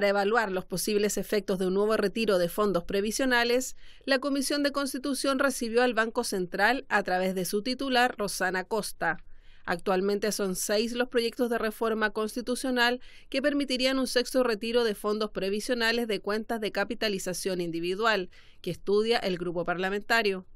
Para evaluar los posibles efectos de un nuevo retiro de fondos previsionales, la Comisión de Constitución recibió al Banco Central a través de su titular, Rosana Costa. Actualmente son seis los proyectos de reforma constitucional que permitirían un sexto retiro de fondos previsionales de cuentas de capitalización individual, que estudia el grupo parlamentario.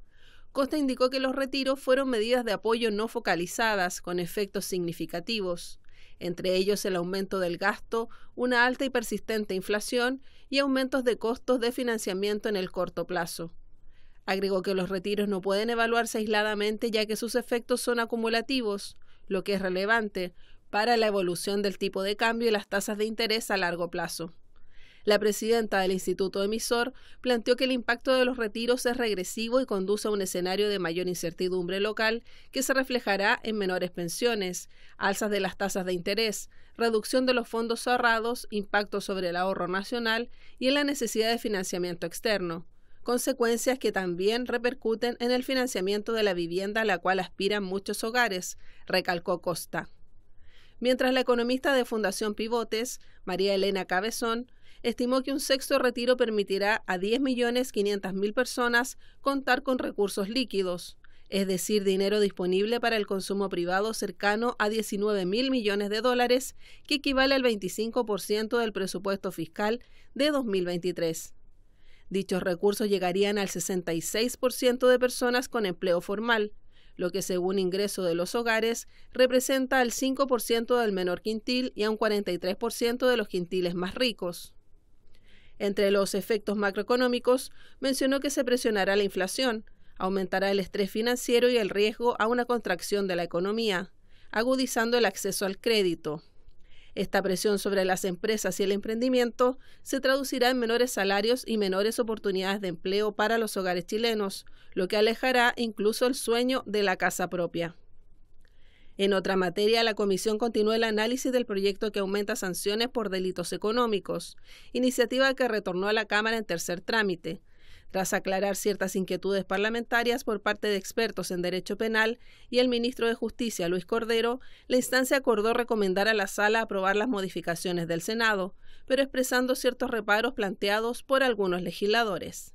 Costa indicó que los retiros fueron medidas de apoyo no focalizadas, con efectos significativos entre ellos el aumento del gasto, una alta y persistente inflación y aumentos de costos de financiamiento en el corto plazo. Agregó que los retiros no pueden evaluarse aisladamente ya que sus efectos son acumulativos, lo que es relevante para la evolución del tipo de cambio y las tasas de interés a largo plazo. La presidenta del Instituto Emisor planteó que el impacto de los retiros es regresivo y conduce a un escenario de mayor incertidumbre local que se reflejará en menores pensiones, alzas de las tasas de interés, reducción de los fondos ahorrados, impacto sobre el ahorro nacional y en la necesidad de financiamiento externo consecuencias que también repercuten en el financiamiento de la vivienda a la cual aspiran muchos hogares, recalcó Costa. Mientras la economista de Fundación Pivotes, María Elena Cabezón, estimó que un sexto retiro permitirá a 10.500.000 personas contar con recursos líquidos, es decir, dinero disponible para el consumo privado cercano a 19.000 millones de dólares, que equivale al 25% del presupuesto fiscal de 2023. Dichos recursos llegarían al 66% de personas con empleo formal, lo que según ingreso de los hogares representa al 5% del menor quintil y a un 43% de los quintiles más ricos. Entre los efectos macroeconómicos, mencionó que se presionará la inflación, aumentará el estrés financiero y el riesgo a una contracción de la economía, agudizando el acceso al crédito. Esta presión sobre las empresas y el emprendimiento se traducirá en menores salarios y menores oportunidades de empleo para los hogares chilenos, lo que alejará incluso el sueño de la casa propia. En otra materia, la comisión continuó el análisis del proyecto que aumenta sanciones por delitos económicos, iniciativa que retornó a la Cámara en tercer trámite. Tras aclarar ciertas inquietudes parlamentarias por parte de expertos en derecho penal y el ministro de Justicia, Luis Cordero, la instancia acordó recomendar a la sala aprobar las modificaciones del Senado, pero expresando ciertos reparos planteados por algunos legisladores.